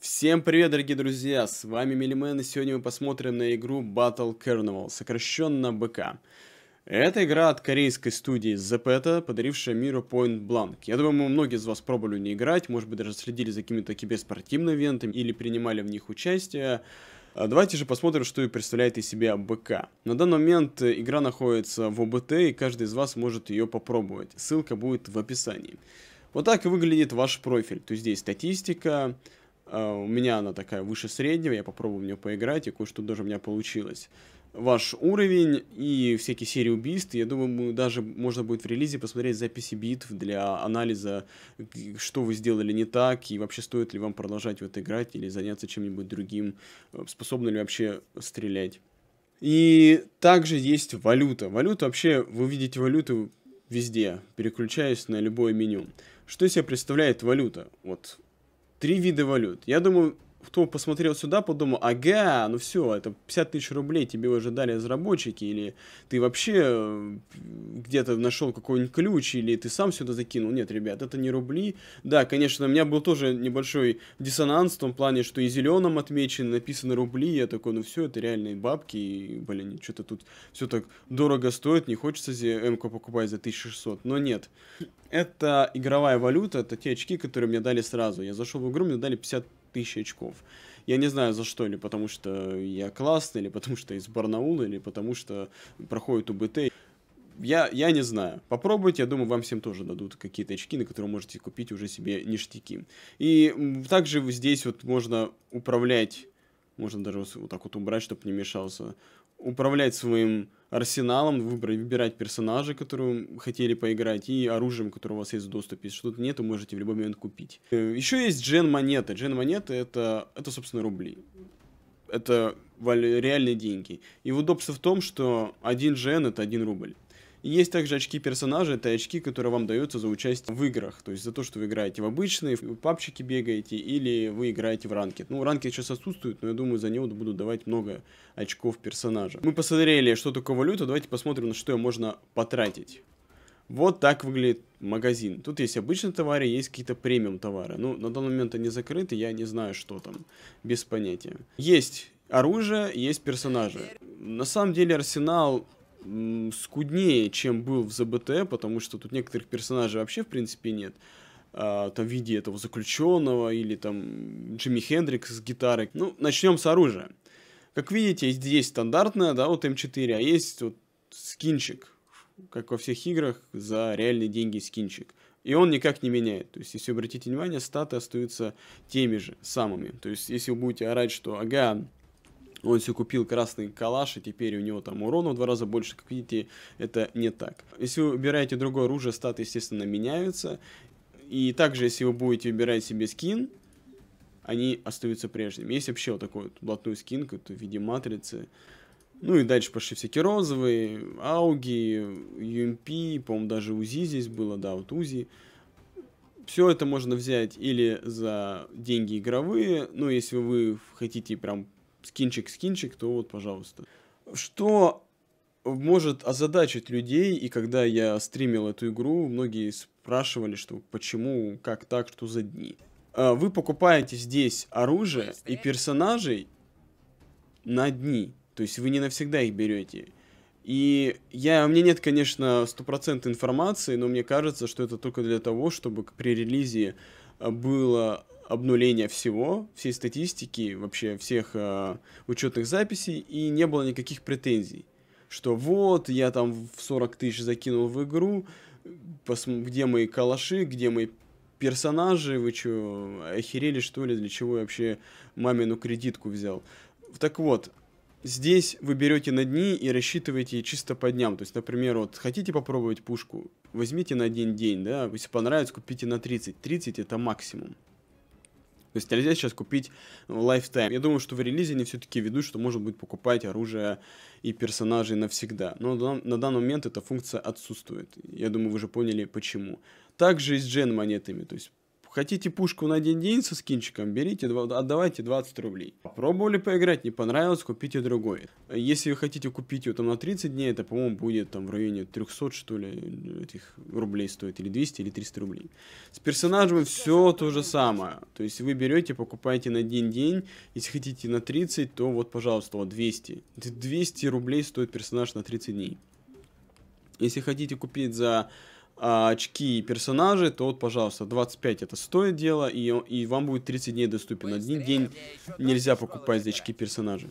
Всем привет, дорогие друзья, с вами Милимен, и сегодня мы посмотрим на игру Battle Carnival, сокращенно БК. Это игра от корейской студии Zepeta, подарившая миру Point Blank. Я думаю, многие из вас пробовали не играть, может быть даже следили за какими-то киберспортивными ивентами или принимали в них участие. А давайте же посмотрим, что представляет из себя БК. На данный момент э, игра находится в ОБТ, и каждый из вас может ее попробовать. Ссылка будет в описании. Вот так и выглядит ваш профиль. То есть здесь статистика, а, у меня она такая выше среднего, я попробую в нее поиграть, и кое-что даже у меня получилось. Ваш уровень и всякие серии убийств, я думаю, даже можно будет в релизе посмотреть записи битв для анализа, что вы сделали не так, и вообще стоит ли вам продолжать в это играть или заняться чем-нибудь другим, э, способны ли вообще стрелять. И также есть валюта. Валюта вообще, вы видите валюту везде, переключаясь на любое меню. Что из себя представляет валюта? Вот три вида валют. Я думаю, кто посмотрел сюда, подумал, ага, ну все, это 50 тысяч рублей тебе уже дали разработчики, или ты вообще э, где-то нашел какой-нибудь ключ, или ты сам сюда закинул. Нет, ребят, это не рубли. Да, конечно, у меня был тоже небольшой диссонанс в том плане, что и зеленым отмечен, написано рубли, я такой, ну все, это реальные бабки, и, блин, что-то тут все так дорого стоит, не хочется МК покупать за 1600, но нет. Это игровая валюта, это те очки, которые мне дали сразу. Я зашел в игру, мне дали 50 тысячи очков. Я не знаю за что, или потому что я классный, или потому что из Барнаула, или потому что проходит УБТ. Я, я не знаю. Попробуйте, я думаю, вам всем тоже дадут какие-то очки, на которые можете купить уже себе ништяки. И также здесь вот можно управлять, можно даже вот так вот убрать, чтобы не мешался, управлять своим арсеналом выбирать персонажа, которым хотели поиграть, и оружием, которое у вас есть в доступе. Если что-то нет, вы можете в любой момент купить. Э, Еще есть джен монеты. Джен монеты это, это, собственно, рубли. Это реальные деньги. И удобство в том, что один джен это один рубль. Есть также очки персонажа, это очки, которые вам даются за участие в играх, то есть за то, что вы играете в обычные, в папчики бегаете или вы играете в ранки. Ну, ранки сейчас отсутствуют, но я думаю, за него будут давать много очков персонажа. Мы посмотрели, что такое валюта, давайте посмотрим, на что ее можно потратить. Вот так выглядит магазин. Тут есть обычные товары, есть какие-то премиум товары. Ну, на данный момент они закрыты, я не знаю, что там, без понятия. Есть оружие, есть персонажи. На самом деле арсенал скуднее, чем был в ЗБТ, потому что тут некоторых персонажей вообще, в принципе, нет. А, там в виде этого заключенного или там Джимми Хендрикс с гитарой. Ну, начнем с оружия. Как видите, здесь стандартная, да, вот М4, а есть вот скинчик, как во всех играх, за реальные деньги скинчик. И он никак не меняет. То есть, если обратите внимание, статы остаются теми же, самыми. То есть, если вы будете орать, что ага, он себе купил красный калаш, и теперь у него там урона в два раза больше, как видите, это не так. Если вы выбираете другое оружие, статы, естественно, меняются. И также, если вы будете выбирать себе скин, они остаются прежними. Есть вообще вот такой вот блатной скин, какой-то в виде матрицы. Ну и дальше пошли всякие розовые, ауги, UMP, эм по-моему, даже УЗИ здесь было, да, вот УЗИ. Все это можно взять или за деньги игровые, ну, если вы хотите прям скинчик, скинчик, то вот, пожалуйста. Что может озадачить людей, и когда я стримил эту игру, многие спрашивали, что почему, как так, что за дни. А, вы покупаете здесь оружие и персонажей на дни, то есть вы не навсегда их берете. И я, у меня нет, конечно, стопроцентной информации, но мне кажется, что это только для того, чтобы при релизе а, было обнуления всего, всей статистики, вообще всех э, учетных записей, и не было никаких претензий, что вот, я там в 40 тысяч закинул в игру, где мои калаши, где мои персонажи, вы что, охерели что ли, для чего я вообще мамину кредитку взял. Так вот, здесь вы берете на дни и рассчитываете чисто по дням. То есть, например, вот хотите попробовать пушку, возьмите на один день, да, если понравится, купите на 30. 30 это максимум. То есть нельзя сейчас купить лайфтайм. Я думаю, что в релизе они все-таки ведут, что можно будет покупать оружие и персонажей навсегда. Но на данный момент эта функция отсутствует. Я думаю, вы уже поняли почему. Также и с джен монетами. То есть Хотите пушку на один день со скинчиком, берите, отдавайте 20 рублей. Попробовали поиграть, не понравилось, купите другой. Если вы хотите купить его там на 30 дней, это, по-моему, будет там в районе 300, что ли, этих рублей стоит, или 200, или 300 рублей. С персонажем все то же самое. То есть вы берете, покупаете на один день, если хотите на 30, то вот, пожалуйста, вот 200. 200 рублей стоит персонаж на 30 дней. Если хотите купить за а, очки и персонажи, то вот, пожалуйста, 25 это стоит дело, и, и вам будет 30 дней доступен. Один день нельзя покупать за очки персонажи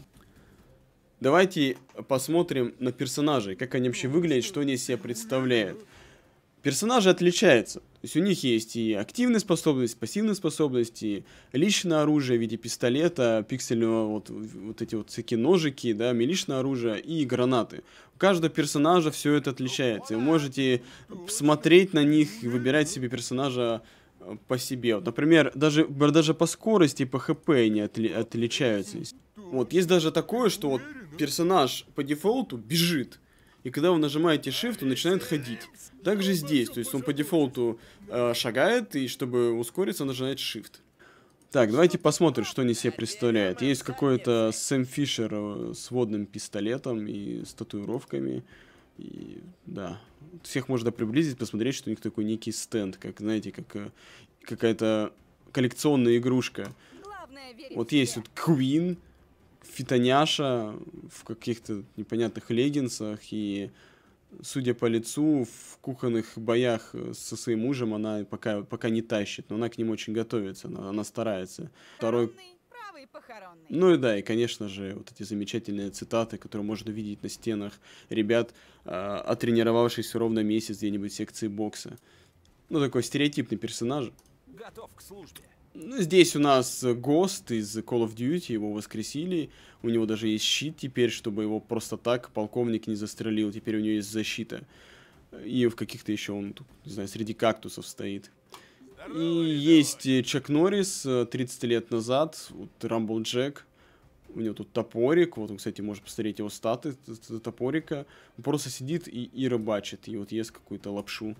Давайте посмотрим на персонажей, как они вообще ну, выглядят, что они из себя представляют. Персонажи отличаются. То есть у них есть и активная способность, пассивные способности, и личное оружие в виде пистолета, пиксельного, вот, вот эти вот всякие ножики, да, миличное оружие и гранаты. У каждого персонажа все это отличается. Вы можете смотреть на них и выбирать себе персонажа э, по себе. Вот, например, даже, даже по скорости и по хп они отли, отличаются. Вот, есть даже такое, что вот персонаж по дефолту бежит, и когда вы нажимаете Shift, он начинает ходить. Также здесь, то есть он по дефолту э, шагает, и чтобы ускориться, нажимает Shift. Так, давайте посмотрим, что они себе представляют. Есть какой-то Сэм Фишер э, с водным пистолетом и с татуировками. И, да, всех можно приблизить, посмотреть, что у них такой некий стенд, как, знаете, как э, какая-то коллекционная игрушка. Вот есть вот Queen, фитоняша в каких-то непонятных леггинсах и судя по лицу, в кухонных боях э, со своим мужем она пока, пока не тащит, но она к ним очень готовится, она, она старается. Второй... Ну и да, и, конечно же, вот эти замечательные цитаты, которые можно видеть на стенах ребят, э, отренировавшись ровно месяц где-нибудь секции бокса. Ну, такой стереотипный персонаж. Готов к службе. Здесь у нас Гост из Call of Duty, его воскресили. У него даже есть щит теперь, чтобы его просто так полковник не застрелил. Теперь у него есть защита. И в каких-то еще он, не знаю, среди кактусов стоит. И есть Чак Норрис 30 э, лет назад, вот Рамбл Джек. У него тут топорик, вот он, кстати, может посмотреть его статы топорика. Он просто сидит и, и рыбачит, и вот ест какую-то лапшу.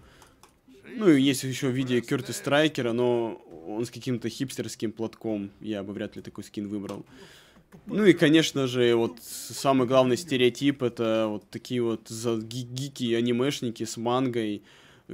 Ну, и есть еще в виде Кёрта Страйкера, но он с каким-то хипстерским платком. Я бы вряд ли такой скин выбрал. Ну и, конечно же, вот самый главный стереотип это вот такие вот гики, анимешники с мангой,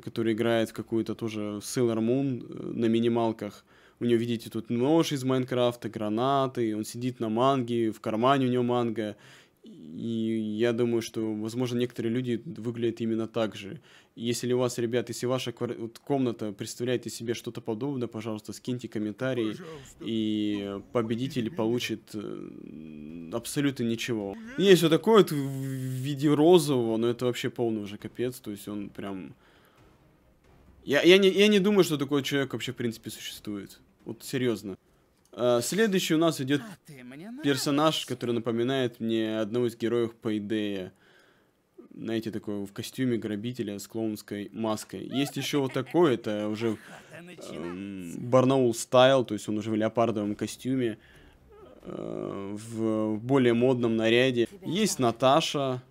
которые играют в какую-то тоже Sailor Moon э, на минималках. У него, видите, тут нож из Майнкрафта, гранаты, он сидит на манге, в кармане у него манга. И я думаю, что, возможно, некоторые люди выглядят именно так же. Если у вас, ребят, если ваша комната представляет из себя что-то подобное, пожалуйста, скиньте комментарий, пожалуйста, и ну, победитель получит э, абсолютно ничего. Есть вот такое вот в виде розового, но это вообще полный уже капец, то есть он прям... Я, я, не, я не думаю, что такой человек вообще в принципе существует. Вот серьезно. А, следующий у нас идет а персонаж, который напоминает мне одного из героев Пейдея знаете, такой в костюме грабителя с клоунской маской. Есть еще вот такой, это уже э, Барнаул стайл, то есть он уже в леопардовом костюме, э, в более модном наряде. Есть Наташа,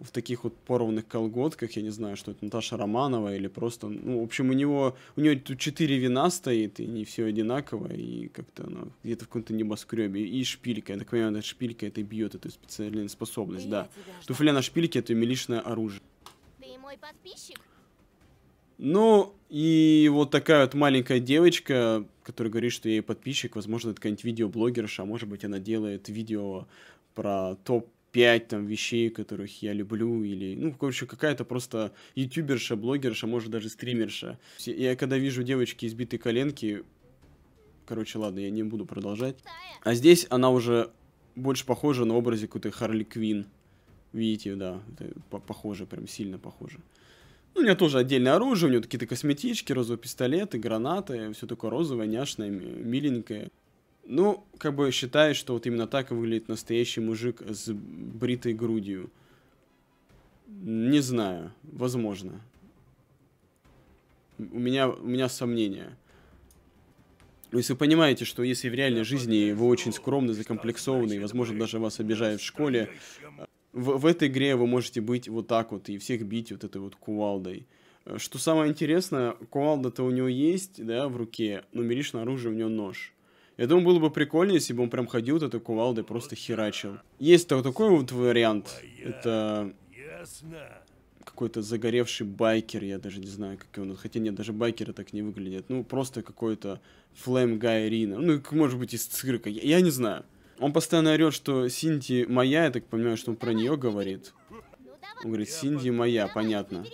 в таких вот порванных колготках, я не знаю, что это Наташа Романова или просто, ну, в общем, у него, у него тут четыре вина стоит, и не все одинаково, и как-то оно ну, где-то в каком-то небоскребе, и шпилька, я так понимаю, эта шпилька это бьет эту специальную способность, да. А Туфля на шпильке это милишное оружие. Ты мой подписчик? Ну, и вот такая вот маленькая девочка, которая говорит, что я ей подписчик, возможно, это какая-нибудь видеоблогерша, а может быть, она делает видео про топ пять там вещей, которых я люблю, или, ну, короче, какая-то просто ютуберша, блогерша, может, даже стримерша. Я когда вижу девочки избитые коленки, короче, ладно, я не буду продолжать. А здесь она уже больше похожа на образе какой-то Харли Квин. Видите, да, похоже, прям сильно похоже. Ну, у нее тоже отдельное оружие, у нее какие-то косметички, розовые пистолеты, гранаты, все такое розовое, няшное, миленькое. Ну, как бы считаю, что вот именно так выглядит настоящий мужик с бритой грудью. Не знаю, возможно. У меня, у меня сомнения. Если вы понимаете, что если в реальной жизни вы очень скромный, закомплексованный, возможно, даже вас обижают в школе, в, в этой игре вы можете быть вот так вот и всех бить вот этой вот кувалдой. Э, что самое интересное, кувалда-то у него есть, да, в руке, но миришь на оружие у него нож. Я думаю, было бы прикольнее, если бы он прям ходил вот этой кувалдой просто херачил. Есть такой вот вариант. Это какой-то загоревший байкер, я даже не знаю, как он. Хотя нет, даже байкеры так не выглядят. Ну, просто какой-то флэм Гай Рина. Ну, может быть, из цирка. Я, я не знаю. Он постоянно орет, что Синди моя, я так понимаю, что он про нее говорит. Он говорит, Синди моя, понятно.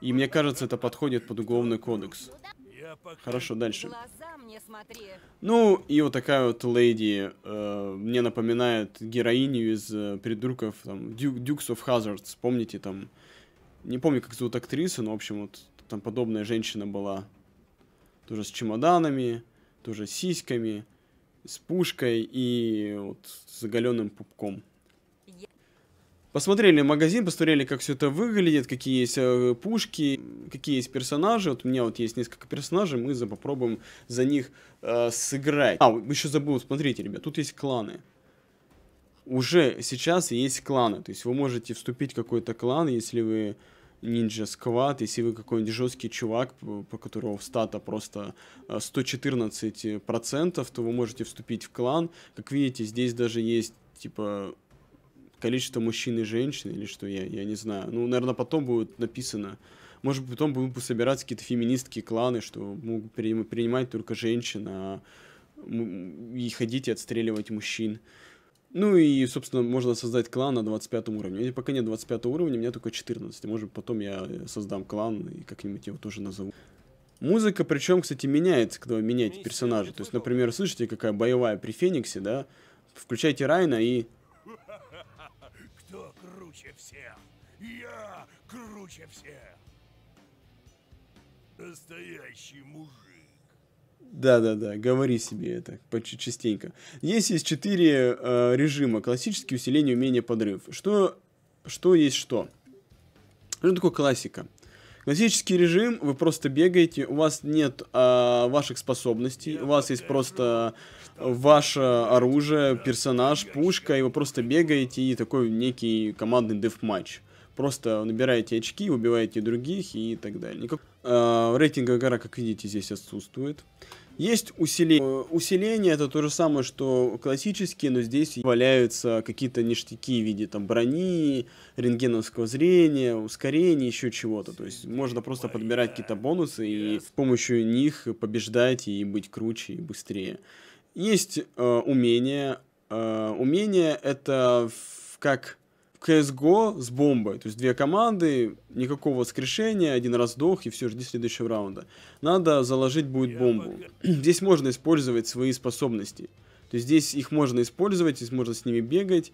И мне кажется, это подходит под уголовный кодекс. Хорошо, дальше. Ну, и вот такая вот леди э, мне напоминает героиню из э, придурков, там, Дю Dukes of Hazards, помните, там, не помню, как зовут актрису, но, в общем, вот там подобная женщина была, тоже с чемоданами, тоже с сиськами, с пушкой и вот с заголенным пупком. Посмотрели магазин, посмотрели, как все это выглядит, какие есть э, пушки, какие есть персонажи. Вот у меня вот есть несколько персонажей, мы за, попробуем за них э, сыграть. А, еще забыл, смотрите, ребят, тут есть кланы. Уже сейчас есть кланы, то есть вы можете вступить в какой-то клан, если вы ниндзя сквад, если вы какой-нибудь жесткий чувак, по которого в стата просто 114%, э, то вы можете вступить в клан. Как видите, здесь даже есть типа количество мужчин и женщин, или что я, я не знаю. Ну, наверное, потом будет написано, может потом будут собираться какие-то феминистские кланы, что могут принимать только женщин, а и ходить и отстреливать мужчин. Ну и, собственно, можно создать клан на 25 уровне. У меня пока нет 25 уровня, у меня только 14. Может, потом я создам клан и как-нибудь его тоже назову. Музыка, причем, кстати, меняется, когда вы меняете ну, персонажа. То есть, например, слышите, какая боевая при Фениксе, да? Включайте Райна и круче всех! Я круче всех! Настоящий мужик. Да-да-да, говори себе это частенько. Есть есть четыре э, режима. Классический, усиление, умение, подрыв. Что, что есть что? Что ну, такое классика? Классический режим, вы просто бегаете, у вас нет а, ваших способностей, у вас есть просто ваше оружие, персонаж, пушка, и вы просто бегаете и такой некий командный деф-матч. Просто набираете очки, убиваете других и так далее. Никак... А, рейтинговая гора, как видите, здесь отсутствует. Есть усиление. Усиление это то же самое, что классические, но здесь валяются какие-то ништяки в виде там брони, рентгеновского зрения, ускорения, еще чего-то. То есть можно просто подбирать какие-то бонусы и с помощью них побеждать и быть круче и быстрее. Есть э, Умения Э, умение это как CSGO с бомбой. То есть две команды, никакого воскрешения, один раз сдох и все, жди следующего раунда. Надо заложить будет бомбу. Здесь можно использовать свои способности. То есть здесь их можно использовать, здесь можно с ними бегать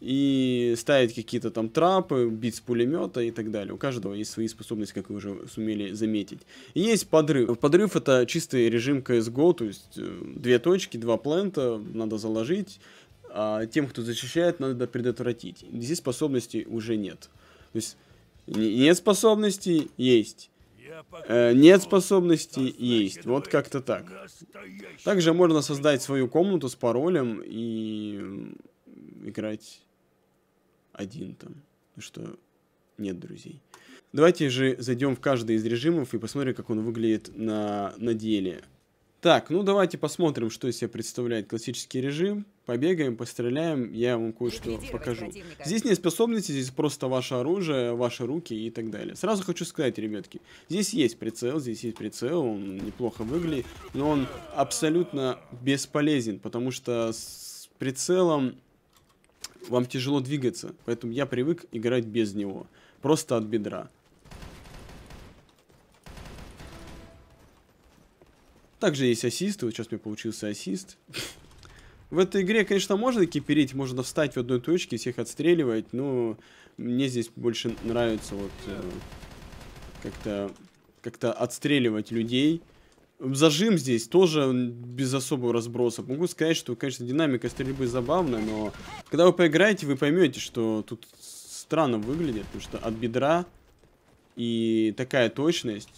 и ставить какие-то там трапы, бить с пулемета и так далее. У каждого есть свои способности, как вы уже сумели заметить. И есть подрыв. Подрыв это чистый режим CSGO, то есть э, две точки, два плента надо заложить а тем, кто защищает, надо предотвратить. Здесь способностей уже нет. То есть нет способностей, есть. Э, нет способностей, есть. Вот как-то так. Также можно создать свою комнату с паролем и играть один там. Потому что нет друзей. Давайте же зайдем в каждый из режимов и посмотрим, как он выглядит на, на деле. Так, ну давайте посмотрим, что из себя представляет классический режим. Побегаем, постреляем, я вам кое-что покажу. Противника. Здесь не способности, здесь просто ваше оружие, ваши руки и так далее. Сразу хочу сказать, ребятки, здесь есть прицел, здесь есть прицел, он неплохо выглядит, но он абсолютно бесполезен, потому что с прицелом вам тяжело двигаться, поэтому я привык играть без него, просто от бедра. Также есть ассисты, вот сейчас мне получился ассист. В этой игре, конечно, можно киперить, можно встать в одной точке, всех отстреливать, но мне здесь больше нравится вот э, как-то как то отстреливать людей. Зажим здесь тоже без особого разброса. Могу сказать, что, конечно, динамика стрельбы забавная, но когда вы поиграете, вы поймете, что тут странно выглядит, потому что от бедра и такая точность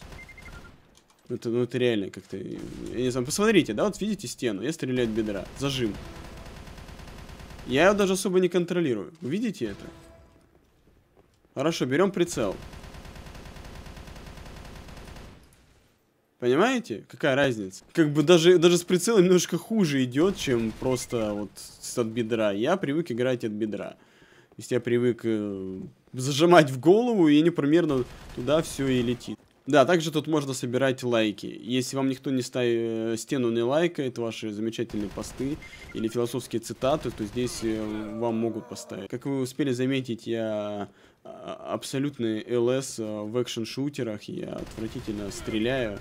ну, это, ну, это реально как-то... Я не знаю, посмотрите, да, вот видите стену? Я стреляю от бедра. Зажим. Я его даже особо не контролирую. видите это? Хорошо, берем прицел. Понимаете? Какая разница? Как бы даже, даже с прицелом немножко хуже идет, чем просто вот от бедра. Я привык играть от бедра. То есть я привык э, зажимать в голову и они примерно туда все и летит. Да, также тут можно собирать лайки. Если вам никто не ставит э, стену не лайкает, ваши замечательные посты или философские цитаты, то здесь э, вам могут поставить. Как вы успели заметить, я а, абсолютный ЛС э, в экшн-шутерах, я отвратительно стреляю.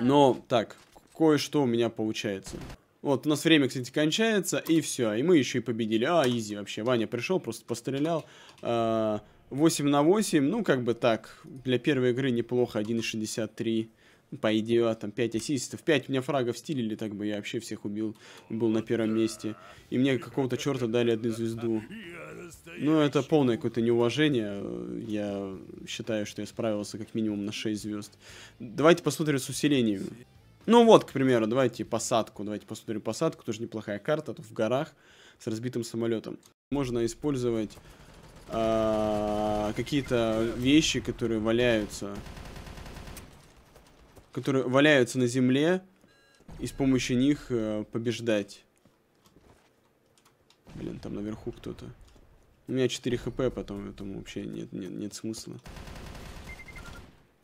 Но, так, кое-что у меня получается. Вот, у нас время, кстати, кончается, и все. И мы еще и победили. А, изи вообще. Ваня пришел, просто пострелял. А, 8 на 8, ну, как бы так, для первой игры неплохо, 1.63 по идее, а, там 5 ассистов, 5 у меня фрагов стилили, так бы я вообще всех убил, был на первом месте. И мне какого-то черта дали одну звезду. Ну, это полное какое-то неуважение. Я считаю, что я справился как минимум на 6 звезд. Давайте посмотрим с усилениями. Ну вот, к примеру, давайте посадку. Давайте посмотрим посадку, тоже неплохая карта, тут в горах с разбитым самолетом. Можно использовать... А, какие-то вещи, которые валяются. Которые валяются на земле. И с помощью них э, побеждать. Блин, там наверху кто-то. У меня 4 хп, потом этому вообще нет, нет, нет смысла.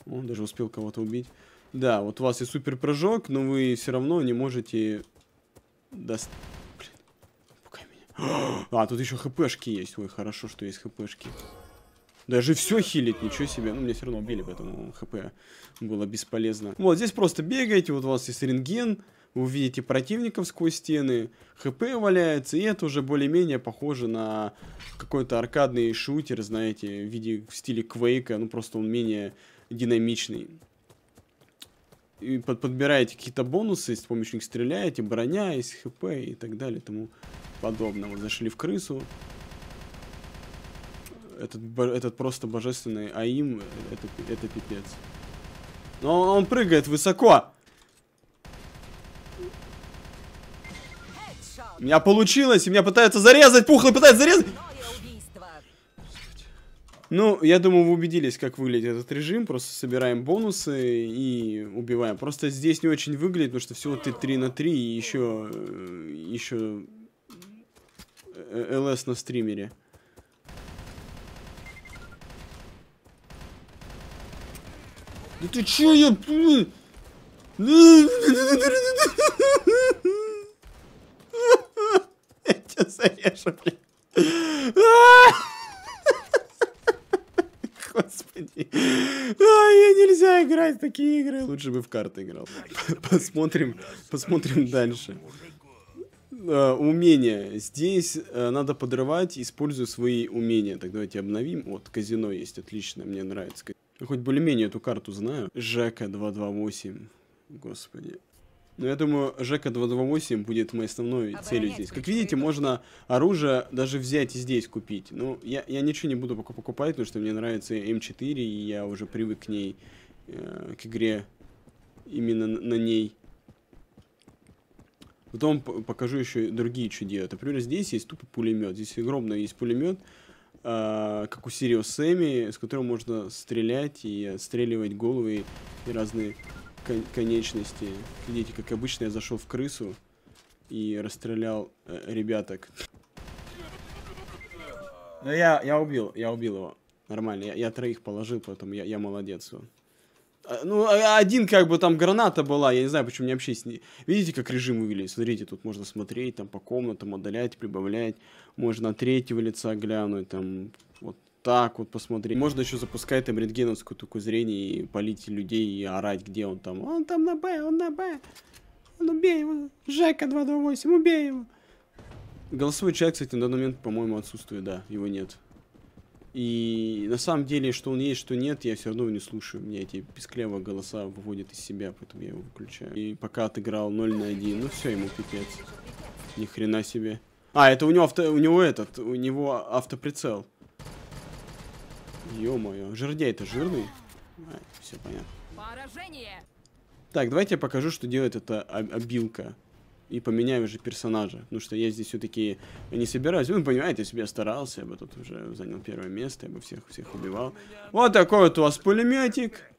Он даже успел кого-то убить. Да, вот у вас и супер прыжок, но вы все равно не можете... Дост... Блин, пугай меня. А, тут еще хпшки есть. Ой, хорошо, что есть хпшки. Даже все хилит, ничего себе. Ну, меня все равно убили, поэтому хп было бесполезно. Вот, здесь просто бегаете, вот у вас есть рентген, вы видите противников сквозь стены, хп валяется, и это уже более-менее похоже на какой-то аркадный шутер, знаете, в виде в стиле Квейка, ну просто он менее динамичный. И под, подбираете какие-то бонусы, с помощью них стреляете, броня, из хп и так далее, тому подобное. Вот зашли в крысу, этот, этот просто божественный аим, это, это пипец. Но он, прыгает высоко. У меня получилось, и меня пытаются зарезать, пухлый пытается зарезать. Ну, я думаю, вы убедились, как выглядит этот режим. Просто собираем бонусы и убиваем. Просто здесь не очень выглядит, потому что всего ты 3 на 3 и еще... Э, еще... Э, ЛС на стримере. Да ты чё, я... Ну, я тебя зарежу, блин. Господи. Ай, нельзя играть в такие игры. Лучше бы в карты играл. Посмотрим, посмотрим дальше. А, умения. Здесь э, надо подрывать, используя свои умения. Так, давайте обновим. Вот, казино есть, отлично, мне нравится хоть более-менее эту карту знаю. Жека 228 Господи. Но ну, я думаю, ЖК-228 будет моей основной целью здесь. Как видите, можно оружие даже взять и здесь купить. Но ну, я, я ничего не буду пока покупать, потому что мне нравится М4, эм и я уже привык к ней, э, к игре именно на ней. Потом покажу еще другие чудеса. Например, здесь есть тупо пулемет. Здесь огромный есть пулемет. Э, как у Сириус Сэмми, с которым можно стрелять и отстреливать головы и разные кон конечности. Видите, как обычно я зашел в крысу и расстрелял э, ребяток. Ну, я, я убил, я убил его. Нормально, я, я троих положил, поэтому я, я молодец. Вот. Э, ну, а, а один как бы там граната была, я не знаю, почему не вообще с ней. Видите, как режим выглядит? Смотрите, тут можно смотреть, там по комнатам удалять, прибавлять. Можно третьего лица глянуть, там вот так вот посмотреть. Можно еще запускать там рентгеновскую такое зрение и палить людей и орать, где он там. Он там на Б, он на Б. Он убей его. Жека 228, убей его. Голосовой чат, кстати, на данный момент, по-моему, отсутствует, да, его нет. И на самом деле, что он есть, что нет, я все равно не слушаю. Меня эти пискляво голоса выводят из себя, поэтому я его выключаю. И пока отыграл 0 на 1, ну все, ему пипец. Ни хрена себе. А, это у него авто... у него этот, у него автоприцел. Ё-моё, жердяй-то жирный. А, все понятно. Поражение. Так, давайте я покажу, что делает эта обилка и поменяю уже персонажа. ну что я здесь все-таки не собираюсь. Вы ну, понимаете, я себе старался, я бы тут уже занял первое место, я бы всех, всех убивал. Вот такой вот у вас пулеметик.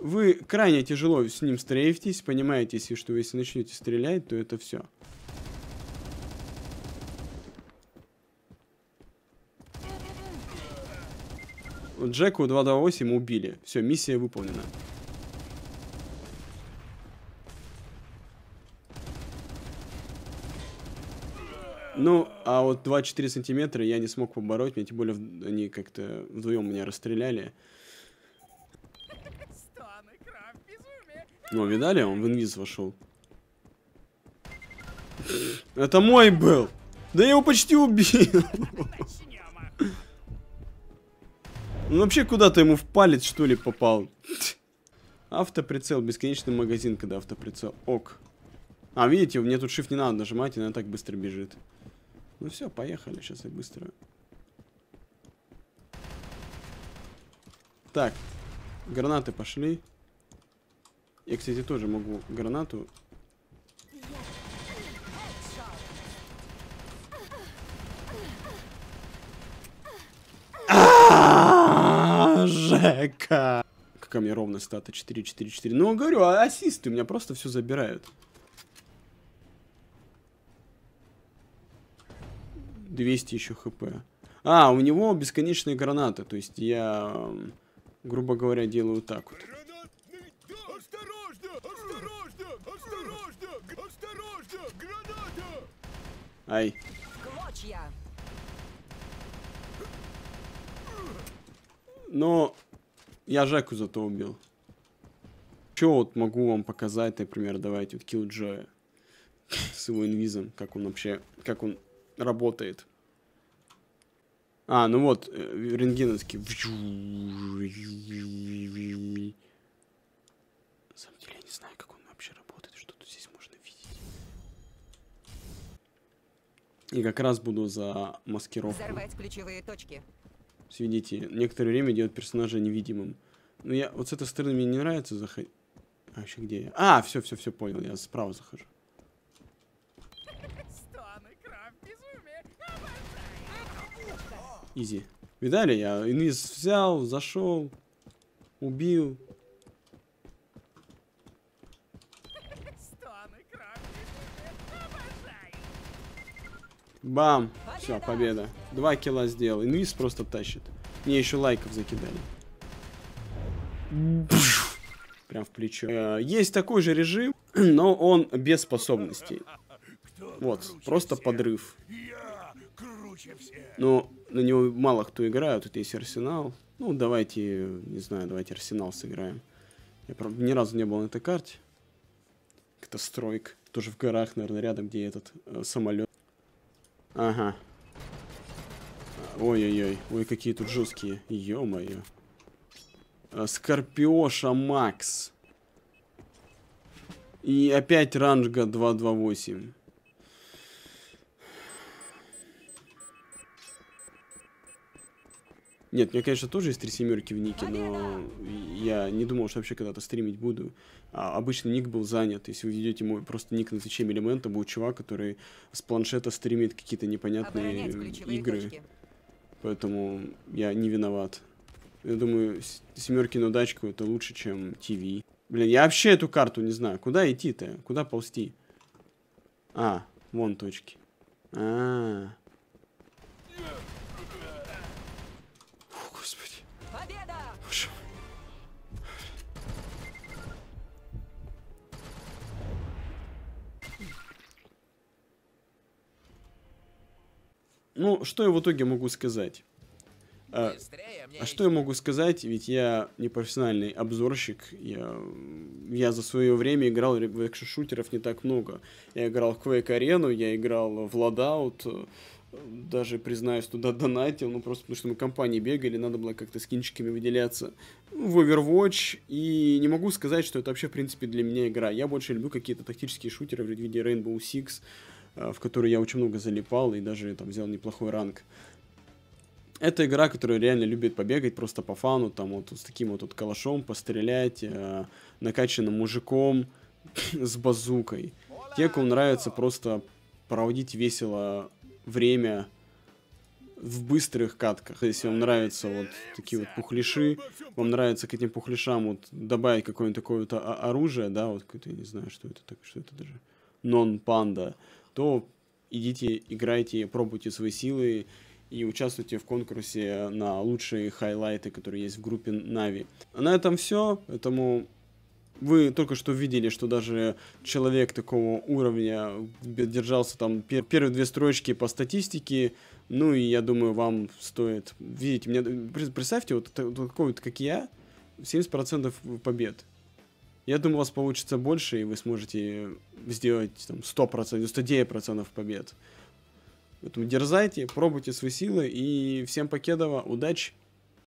Вы крайне тяжело с ним стрейфтесь, понимаете, если что, если начнете стрелять, то это все. Джеку 228 убили. Все, миссия выполнена. Ну, а вот 2-4 сантиметра я не смог побороть, мне тем более они как-то вдвоем меня расстреляли. Ну, видали, он в инвиз вошел. Это мой был. Да я его почти убил. Ну вообще куда-то ему в палец, что ли, попал. Автоприцел, бесконечный магазин, когда автоприцел. Ок. А, видите, мне тут shift не надо нажимать, она так быстро бежит. Ну все, поехали, сейчас я быстро. Так, гранаты пошли. Я, кстати, тоже могу гранату. А, Жека! Ко мне ровно стата 4-4-4. Ну, говорю, а ассисты у меня просто все забирают. 200 еще хп. А, у него бесконечные гранаты. То есть я, грубо говоря, делаю так вот. Ай. Но я Жеку зато убил. Что вот могу вам показать, например, давайте вот Киллджоя с его инвизом, как он вообще, как он работает. А, ну вот, рентгеновский. На самом деле я не знаю, как он вообще работает, что тут здесь можно видеть. И как раз буду за маскировку. Взорвать ключевые точки. Сведите, некоторое время делать персонажа невидимым. Ну я вот с этой стороны мне не нравится заходить. А вообще где я? А, все, все, все понял, я справа захожу. изи. Видали, я инвиз взял, зашел, убил. Бам! Все, победа. Два килла сделал. Инвиз просто тащит. Мне еще лайков закидали. Прям в плечо. Э, есть такой же режим, но он без способностей. Вот, просто подрыв. Ну, на него мало кто играет. Тут есть Арсенал. Ну, давайте, не знаю, давайте Арсенал сыграем. Я, правда, ни разу не был на этой карте. Как-то стройк. Тоже в горах, наверное, рядом, где этот э, самолет. Ага. Ой-ой-ой. Ой, какие тут жесткие. Ё-моё. Э, Скорпиоша Макс. И опять ранжга 228. Нет, у меня, конечно, тоже есть три семерки в нике, но а. я не думал, что вообще когда-то стримить буду. А обычно ник был занят. Если вы ведете мой просто ник на зачем элемента, будет чувак, который с планшета стримит какие-то непонятные игры. Точки. Поэтому я не виноват. Я думаю, семерки на дачку это лучше, чем ТВ. Блин, я вообще эту карту не знаю. Куда идти-то? Куда ползти? А, вон точки. А, -а, -а. Ну, что я в итоге могу сказать? А, а что я могу сказать? Ведь я не профессиональный обзорщик. Я, я за свое время играл в экшн-шутеров не так много. Я играл в Quake Arena, я играл в Loadout, э, даже, признаюсь, туда донатил, ну просто потому что мы компании бегали, надо было как-то скинчиками выделяться ну, в Overwatch, и не могу сказать, что это вообще, в принципе, для меня игра. Я больше люблю какие-то тактические шутеры в виде Rainbow Six, Э, в которой я очень много залипал и даже там взял неплохой ранг. Это игра, которая реально любит побегать просто по фану, там вот с таким вот, вот калашом пострелять, э, накачанным мужиком с базукой. Те, кому нравится просто проводить весело время в быстрых катках. Если вам нравятся вот такие вот пухлиши, вам нравится к этим пухлишам вот добавить какое-нибудь такое вот оружие, да, вот какое-то, я не знаю, что это, так, что это даже, нон-панда, то идите, играйте, пробуйте свои силы и участвуйте в конкурсе на лучшие хайлайты, которые есть в группе Нави. На этом все, поэтому вы только что видели, что даже человек такого уровня держался там пер первые две строчки по статистике, ну и я думаю, вам стоит видеть меня. Представьте, вот такой вот, как я, 70% побед. Я думаю, у вас получится больше, и вы сможете сделать там, 100%, 109% побед. Поэтому дерзайте, пробуйте свои силы, и всем покедова, удачи!